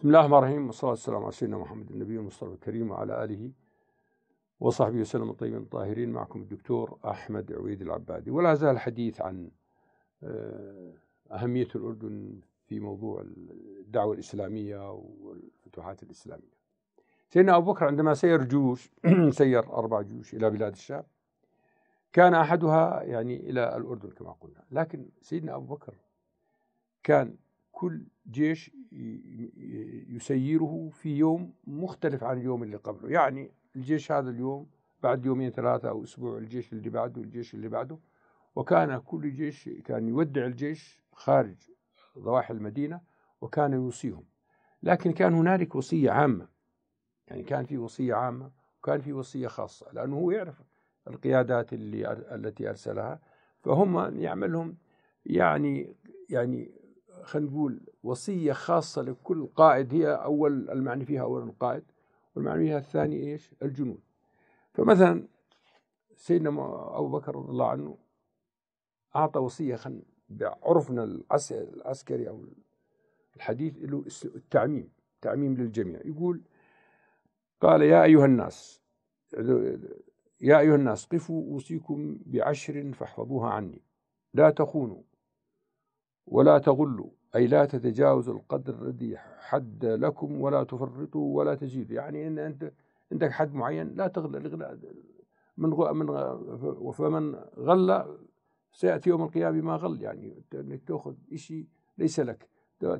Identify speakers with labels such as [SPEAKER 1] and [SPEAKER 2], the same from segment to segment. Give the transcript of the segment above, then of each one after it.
[SPEAKER 1] بسم الله الرحمن الرحيم والصلاة والسلام على سيدنا محمد النبي المصطفى الكريم وعلى آله وصحبه وسلم الطيبين الطاهرين معكم الدكتور أحمد عويد العبادي ولا زال الحديث عن آه، أهمية الأردن في موضوع الدعوة الإسلامية والفتوحات الإسلامية سيدنا أبو بكر عندما سير جيوش سير أربع جيوش إلى بلاد الشام كان أحدها يعني إلى الأردن كما قلنا لكن سيدنا أبو بكر كان كل جيش يسيره في يوم مختلف عن اليوم اللي قبله يعني الجيش هذا اليوم بعد يومين ثلاثة أو أسبوع الجيش اللي بعده الجيش اللي بعده وكان كل جيش كان يودع الجيش خارج ضواحي المدينة وكان يوصيهم لكن كان هنالك وصية عامة يعني كان في وصية عامة وكان في وصية خاصة لأنه هو يعرف القيادات اللي التي أرسلها فهم يعني يعملهم يعني يعني خلينا نقول وصية خاصة لكل قائد هي أول المعني فيها أولا القائد والمعني فيها الثاني إيش الجنود فمثلا سيدنا أبو بكر رضي الله عنه أعطى وصية خلينا بعرفنا العسكري أو الحديث له التعميم تعميم للجميع يقول قال يا أيها الناس يا أيها الناس قفوا أوصيكم بعشر فاحفظوها عني لا تخونوا ولا تغلوا أي لا تتجاوزوا القدر الذي حد لكم ولا تفرطوا ولا تزيدوا يعني إن أنت عندك حد معين لا تغلى الغلاء من من فمن غلى سيأتي يوم القيامة ما غل يعني أنك تأخذ شيء ليس لك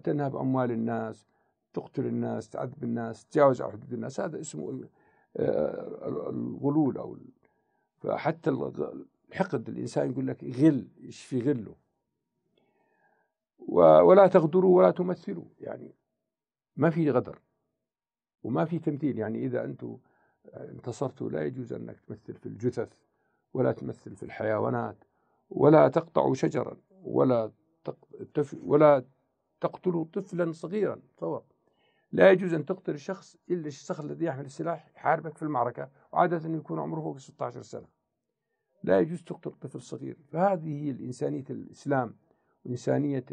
[SPEAKER 1] تنهب أموال الناس تقتل الناس تعذب الناس تتجاوز على حدود الناس هذا اسمه آه، الغلول أو فحتى الحقد الإنسان يقول لك غل إيش في غله ولا تغدروا ولا تمثلوا يعني ما في غدر وما في تمثيل يعني إذا أنتم آه، انتصرتوا لا يجوز أنك تمثل في الجثث ولا تمثل في الحيوانات ولا تقطعوا شجرا ولا ولا تقتلوا طفلا صغيرا تصور لا يجوز ان تقتل الشخص الا الشخص الذي يحمل السلاح يحاربك في المعركه وعاده يكون عمره فوق 16 سنه لا يجوز تقتل طفل صغير فهذه هي الانسانيه الاسلام وانسانيه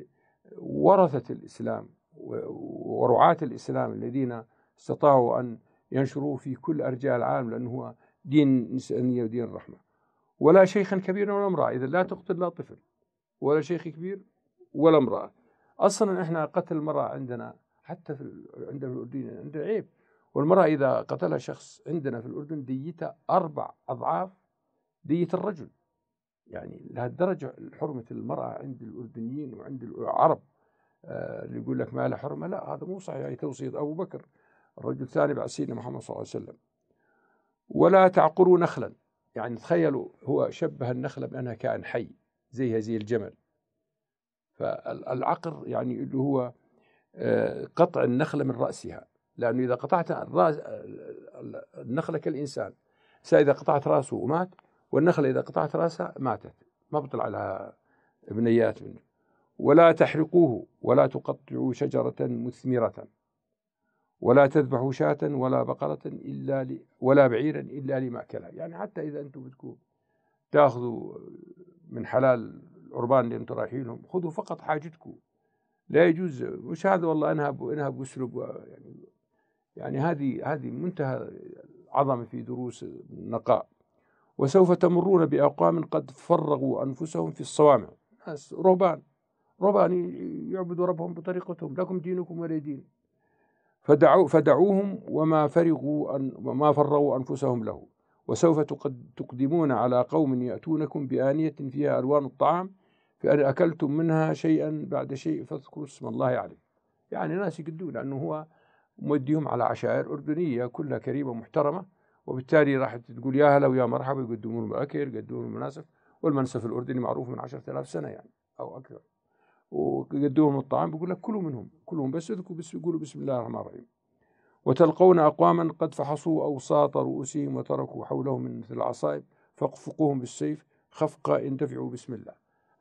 [SPEAKER 1] ورثة الإسلام ورعاة الإسلام الذين استطاعوا أن ينشروه في كل أرجاء العالم لأنه هو دين إنسانية ودين الرحمة ولا شيخا كبيرا ولا امرأة إذا لا تقتل لا طفل ولا شيخ كبير ولا امرأة أصلا إحنا قتل المرأة عندنا حتى في عندنا في الأردن عندنا عيب والمرأة إذا قتلها شخص عندنا في الأردن ديتها أربع أضعاف دية الرجل يعني لهالدرجة حرمة المرأة عند الأردنيين وعند العرب آه، اللي يقول لك ما له حرمة لا هذا مو صحيح يعني توصية أبو بكر الرجل الثاني بعد سيدنا محمد صلى الله عليه وسلم ولا تعقروا نخلا يعني تخيلوا هو شبه النخلة بأنها كائن حي زيها زي الجمل فالعقر يعني اللي هو آه، قطع النخلة من رأسها لأنه إذا قطعت النخلة كالإنسان إذا قطعت رأسه ومات والنخلة إذا قطعت رأسها ماتت ما بطلع لها بنيات منه ولا تحرقوه ولا تقطعوا شجرة مثمرة ولا تذبحوا شاة ولا بقرة إلا ل... ولا بعيرا إلا لمأكلها يعني حتى إذا أنتم بدكم تاخذوا من حلال العربان اللي أنتم رايحينهم خذوا فقط حاجتكم لا يجوز مش هذا والله انهب انهب واسرق يعني يعني هذه هذه منتهى العظمه في دروس النقاء وسوف تمرون بأقوام قد فرغوا أنفسهم في الصوامع ناس رهبان رهبان يعبدوا ربهم بطريقتهم لكم دينكم ولي دين فدعو فدعوهم وما فرغوا أن وما فرغوا أنفسهم له وسوف تقدمون على قوم يأتونكم بآنية فيها ألوان الطعام فإن أكلتم منها شيئا بعد شيء فاذكروا اسم الله عليه يعني ناس يقدون لأنه هو موديهم على عشائر أردنية كلها كريمة محترمة وبالتالي راح تقول يا هلا ويا مرحبا يقدمون لهم يقدمون لهم والمنسف الاردني معروف من 10000 سنه يعني او اكثر ويقدمون الطعام بيقول لك كلوا منهم كلهم بس اذكوا بس يقولوا بسم الله الرحمن الرحيم وتلقون اقواما قد فحصوا اوساط رؤوسهم وتركوا حولهم من مثل العصائب فاخفقوهم بالسيف خفقه انتفعوا بسم الله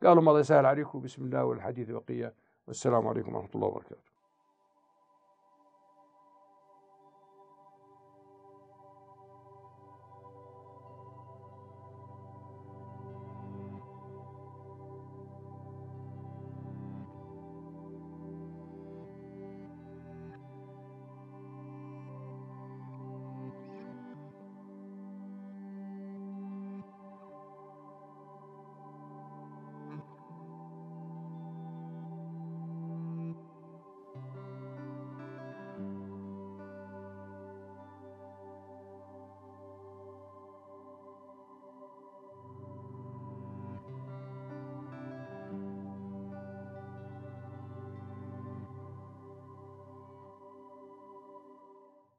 [SPEAKER 1] قالوا الله يسهل عليكم بسم الله والحديث بقيه والسلام عليكم ورحمه الله وبركاته